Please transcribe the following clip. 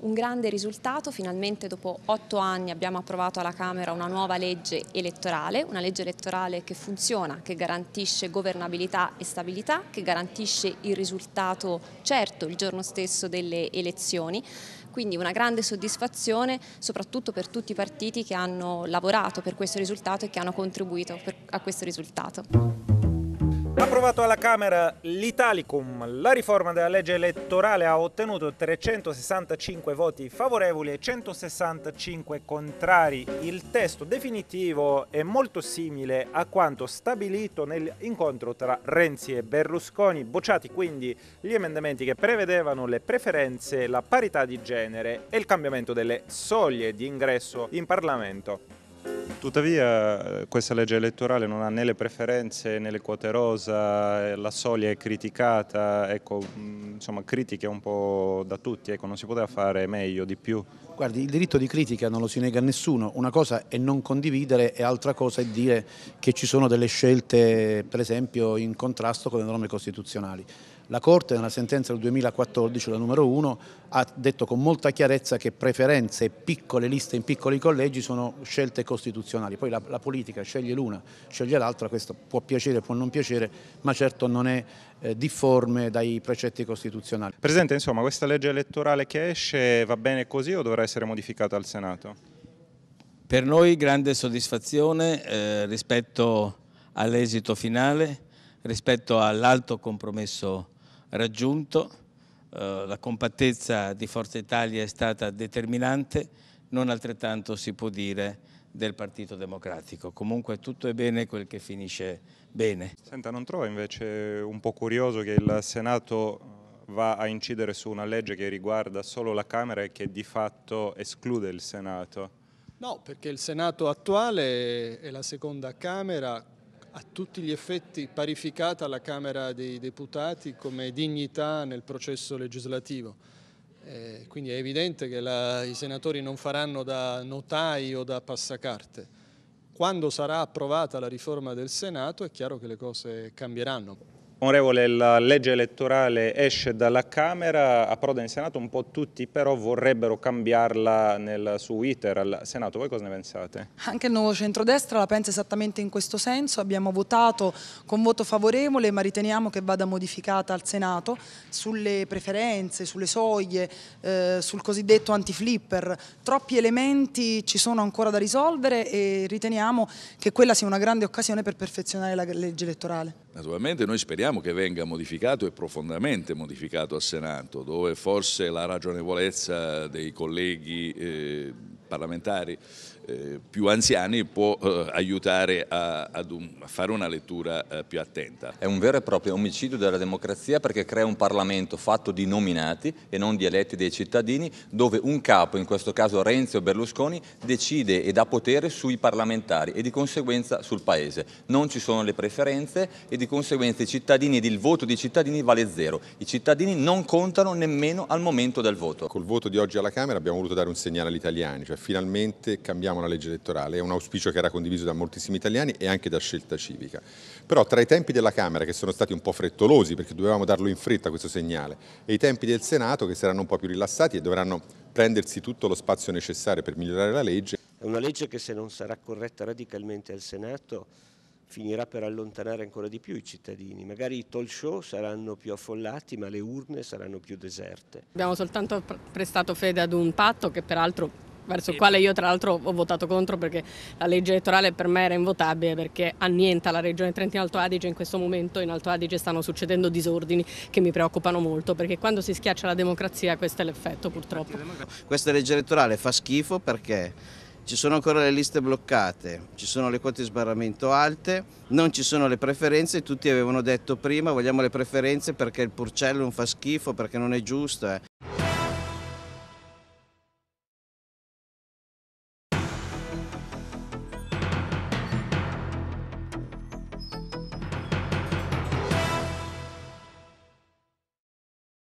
Un grande risultato, finalmente dopo otto anni abbiamo approvato alla Camera una nuova legge elettorale, una legge elettorale che funziona, che garantisce governabilità e stabilità, che garantisce il risultato certo il giorno stesso delle elezioni, quindi una grande soddisfazione soprattutto per tutti i partiti che hanno lavorato per questo risultato e che hanno contribuito a questo risultato. Approvato alla Camera l'Italicum, la riforma della legge elettorale ha ottenuto 365 voti favorevoli e 165 contrari. Il testo definitivo è molto simile a quanto stabilito nell'incontro tra Renzi e Berlusconi, bocciati quindi gli emendamenti che prevedevano le preferenze, la parità di genere e il cambiamento delle soglie di ingresso in Parlamento. Tuttavia questa legge elettorale non ha né le preferenze né le quote rosa, eh, la soglia è criticata, ecco, mm, insomma critiche un po' da tutti, ecco, non si poteva fare meglio, di più. Guardi, il diritto di critica non lo si nega a nessuno, una cosa è non condividere e altra cosa è dire che ci sono delle scelte per esempio in contrasto con le norme costituzionali. La Corte nella sentenza del 2014, la numero 1, ha detto con molta chiarezza che preferenze e piccole liste in piccoli collegi sono scelte costituzionali. Poi la, la politica sceglie l'una, sceglie l'altra, questo può piacere, può non piacere, ma certo non è eh, difforme dai precetti costituzionali. Presidente, insomma, questa legge elettorale che esce va bene così o dovrà essere modificata al Senato? Per noi grande soddisfazione eh, rispetto all'esito finale, rispetto all'alto compromesso raggiunto, eh, la compattezza di Forza Italia è stata determinante, non altrettanto si può dire del Partito Democratico. Comunque tutto è bene quel che finisce bene. Senta, non trova invece un po' curioso che il Senato eh, va a incidere su una legge che riguarda solo la Camera e che di fatto esclude il Senato? No, perché il Senato attuale è la seconda Camera a tutti gli effetti parificata alla Camera dei Deputati come dignità nel processo legislativo. Eh, quindi è evidente che la, i senatori non faranno da notai o da passacarte. Quando sarà approvata la riforma del Senato è chiaro che le cose cambieranno. Onorevole, la legge elettorale esce dalla Camera, approda in Senato, un po' tutti però vorrebbero cambiarla nel suo iter al Senato. Voi cosa ne pensate? Anche il nuovo centrodestra la pensa esattamente in questo senso. Abbiamo votato con voto favorevole ma riteniamo che vada modificata al Senato sulle preferenze, sulle soglie, eh, sul cosiddetto anti-flipper. Troppi elementi ci sono ancora da risolvere e riteniamo che quella sia una grande occasione per perfezionare la legge elettorale. Naturalmente noi speriamo che venga modificato e profondamente modificato al Senato, dove forse la ragionevolezza dei colleghi eh, parlamentari eh, più anziani può eh, aiutare a, un, a, fare una lettura eh, più attenta. È un vero e proprio omicidio della democrazia perché crea un Parlamento fatto di nominati e non di eletti dei cittadini dove un capo, in questo caso Renzi o Berlusconi, decide e dà potere sui parlamentari e di conseguenza sul Paese. Non ci sono le preferenze e di conseguenza i cittadini ed il voto dei cittadini vale zero. I cittadini non contano nemmeno al momento del voto. Col voto di oggi alla Camera abbiamo voluto dare un segnale agli italiani, cioè finalmente cambiamo facciamo una legge elettorale, è un auspicio che era condiviso da moltissimi italiani e anche da scelta civica. Però tra i tempi della Camera, che sono stati un po' frettolosi perché dovevamo darlo in fretta questo segnale, e i tempi del Senato, che saranno un po' più rilassati e dovranno prendersi tutto lo spazio necessario per migliorare la legge. È una legge che se non sarà corretta radicalmente al Senato finirà per allontanare ancora di più i cittadini. Magari i talk show saranno più affollati, ma le urne saranno più deserte. Abbiamo soltanto prestato fede ad un patto che peraltro verso il quale io tra l'altro ho votato contro perché la legge elettorale per me era invotabile perché annienta la regione Trentino Alto Adige in questo momento in Alto Adige stanno succedendo disordini che mi preoccupano molto perché quando si schiaccia la democrazia questo è l'effetto purtroppo. Questa legge elettorale fa schifo perché ci sono ancora le liste bloccate, ci sono le quote di sbarramento alte, non ci sono le preferenze, tutti avevano detto prima vogliamo le preferenze perché il purcello non fa schifo, perché non è giusto. Eh.